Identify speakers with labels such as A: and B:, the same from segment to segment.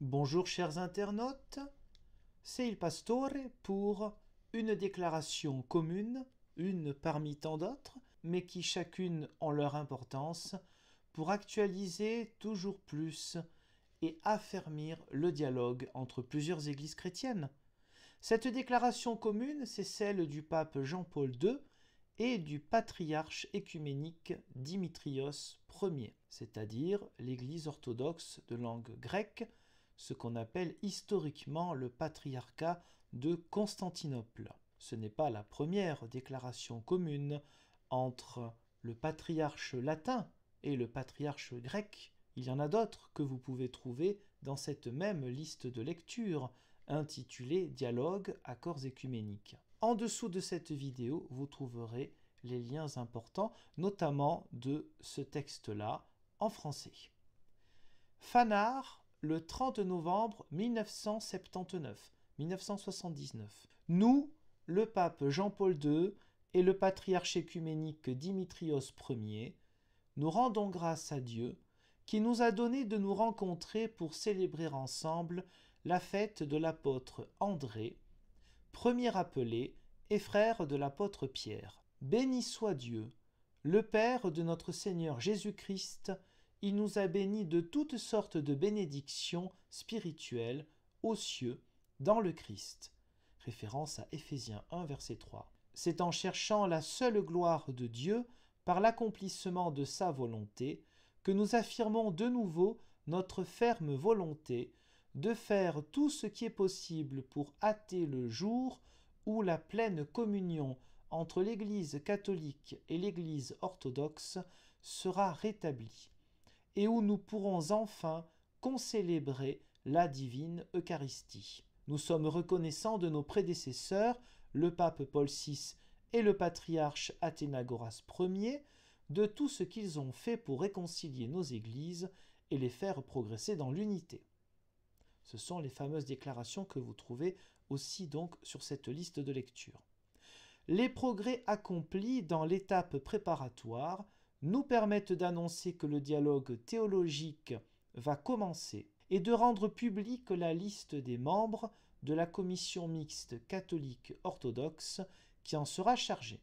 A: Bonjour chers internautes, c'est Il Pastore pour une déclaration commune, une parmi tant d'autres, mais qui chacune en leur importance, pour actualiser toujours plus et affermir le dialogue entre plusieurs églises chrétiennes. Cette déclaration commune, c'est celle du pape Jean-Paul II et du patriarche écuménique Dimitrios Ier, c'est-à-dire l'Église orthodoxe de langue grecque, ce qu'on appelle historiquement le patriarcat de Constantinople. Ce n'est pas la première déclaration commune entre le patriarche latin et le patriarche grec. Il y en a d'autres que vous pouvez trouver dans cette même liste de lecture intitulée Dialogue, accords écuméniques. En dessous de cette vidéo, vous trouverez les liens importants, notamment de ce texte-là en français. Fanard le 30 novembre 1979. 1979. Nous, le pape Jean-Paul II et le patriarche écuménique Dimitrios Ier, nous rendons grâce à Dieu qui nous a donné de nous rencontrer pour célébrer ensemble la fête de l'apôtre André, premier appelé et frère de l'apôtre Pierre. Béni soit Dieu, le Père de notre Seigneur Jésus-Christ, il nous a bénis de toutes sortes de bénédictions spirituelles aux cieux dans le Christ. Référence à Éphésiens 1, verset 3. C'est en cherchant la seule gloire de Dieu par l'accomplissement de sa volonté que nous affirmons de nouveau notre ferme volonté de faire tout ce qui est possible pour hâter le jour où la pleine communion entre l'Église catholique et l'Église orthodoxe sera rétablie et où nous pourrons enfin concélébrer la divine Eucharistie. Nous sommes reconnaissants de nos prédécesseurs, le pape Paul VI et le patriarche Athénagoras Ier, de tout ce qu'ils ont fait pour réconcilier nos églises et les faire progresser dans l'unité. Ce sont les fameuses déclarations que vous trouvez aussi donc sur cette liste de lecture. Les progrès accomplis dans l'étape préparatoire nous permettent d'annoncer que le dialogue théologique va commencer et de rendre publique la liste des membres de la commission mixte catholique-orthodoxe qui en sera chargée.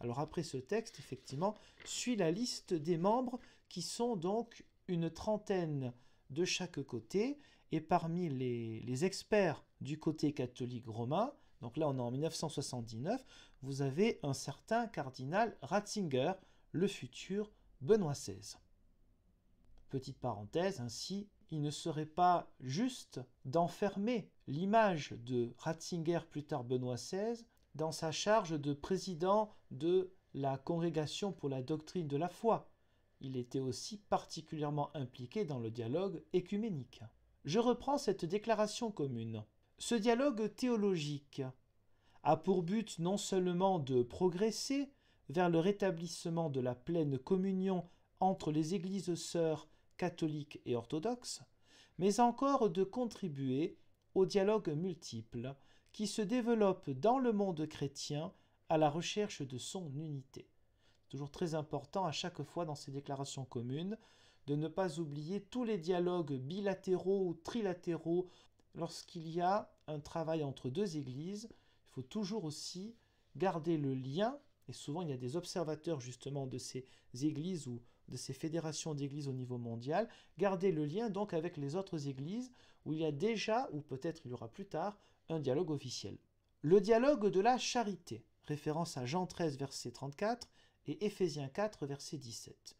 A: Alors après ce texte, effectivement, suit la liste des membres qui sont donc une trentaine de chaque côté, et parmi les, les experts du côté catholique romain, donc là on est en 1979, vous avez un certain cardinal Ratzinger, le futur Benoît XVI. Petite parenthèse, ainsi, il ne serait pas juste d'enfermer l'image de Ratzinger plus tard Benoît XVI dans sa charge de président de la Congrégation pour la doctrine de la foi. Il était aussi particulièrement impliqué dans le dialogue écuménique. Je reprends cette déclaration commune. Ce dialogue théologique a pour but non seulement de progresser vers le rétablissement de la pleine communion entre les églises sœurs catholiques et orthodoxes, mais encore de contribuer au dialogue multiple qui se développe dans le monde chrétien à la recherche de son unité. Toujours très important à chaque fois dans ces déclarations communes de ne pas oublier tous les dialogues bilatéraux ou trilatéraux lorsqu'il y a un travail entre deux églises. Il faut toujours aussi garder le lien et souvent, il y a des observateurs justement de ces églises ou de ces fédérations d'églises au niveau mondial. Gardez le lien donc avec les autres églises où il y a déjà, ou peut-être il y aura plus tard, un dialogue officiel. Le dialogue de la charité, référence à Jean 13 verset 34 et Éphésiens 4 verset 17.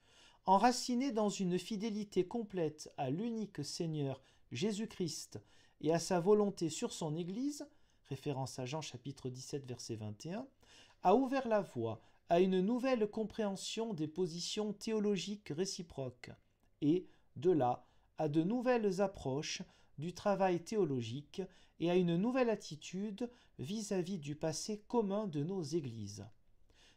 A: Enraciné dans une fidélité complète à l'unique Seigneur Jésus-Christ et à sa volonté sur son Église, référence à Jean chapitre 17 verset 21, a ouvert la voie à une nouvelle compréhension des positions théologiques réciproques et, de là, à de nouvelles approches du travail théologique et à une nouvelle attitude vis-à-vis du passé commun de nos Églises.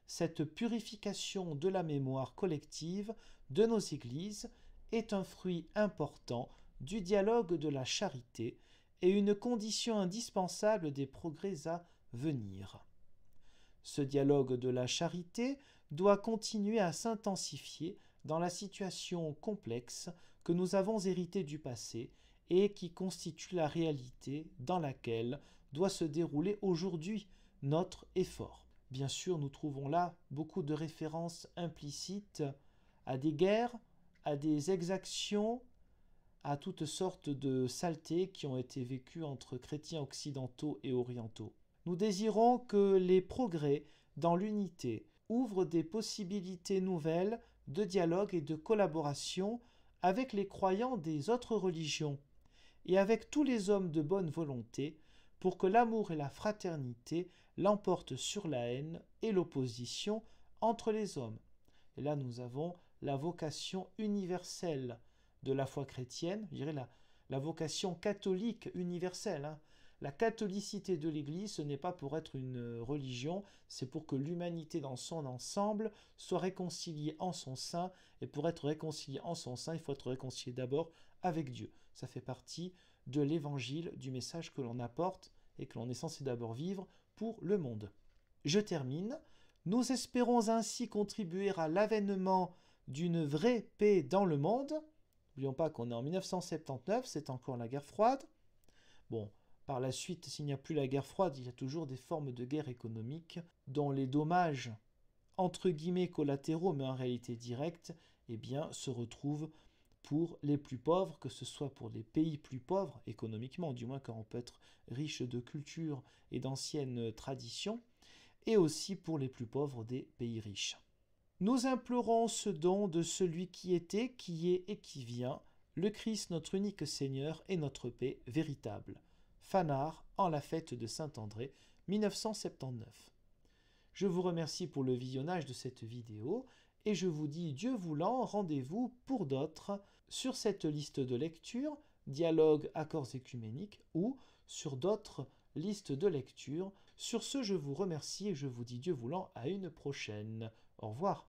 A: Cette purification de la mémoire collective de nos Églises est un fruit important du dialogue de la charité et une condition indispensable des progrès à venir. Ce dialogue de la charité doit continuer à s'intensifier dans la situation complexe que nous avons héritée du passé et qui constitue la réalité dans laquelle doit se dérouler aujourd'hui notre effort. Bien sûr, nous trouvons là beaucoup de références implicites à des guerres, à des exactions, à toutes sortes de saletés qui ont été vécues entre chrétiens occidentaux et orientaux. Nous désirons que les progrès dans l'unité ouvrent des possibilités nouvelles de dialogue et de collaboration avec les croyants des autres religions et avec tous les hommes de bonne volonté pour que l'amour et la fraternité l'emportent sur la haine et l'opposition entre les hommes. Et là, nous avons la vocation universelle de la foi chrétienne, je dirais la, vocation catholique universelle. Hein. La catholicité de l'Église, ce n'est pas pour être une religion, c'est pour que l'humanité dans son ensemble soit réconciliée en son sein. Et pour être réconciliée en son sein, il faut être réconcilié d'abord avec Dieu. Ça fait partie de l'évangile, du message que l'on apporte et que l'on est censé d'abord vivre pour le monde. Je termine. Nous espérons ainsi contribuer à l'avènement d'une vraie paix dans le monde. N'oublions pas qu'on est en 1979, c'est encore la guerre froide. Bon, par la suite, s'il n'y a plus la guerre froide, il y a toujours des formes de guerre économique dont les dommages, entre guillemets collatéraux, mais en réalité directs, eh bien, se retrouvent pour les plus pauvres, que ce soit pour les pays plus pauvres économiquement, du moins quand on peut être riche de culture et d'anciennes traditions, et aussi pour les plus pauvres des pays riches. Nous implorons ce don de celui qui était, qui est et qui vient, le Christ notre unique Seigneur et notre paix véritable. Fanard en la fête de Saint-André 1979. Je vous remercie pour le visionnage de cette vidéo et je vous dis Dieu voulant, rendez-vous pour d'autres sur cette liste de lecture, dialogue accords écuméniques ou sur d'autres listes de lecture. Sur ce, je vous remercie et je vous dis Dieu voulant à une prochaine. Au revoir.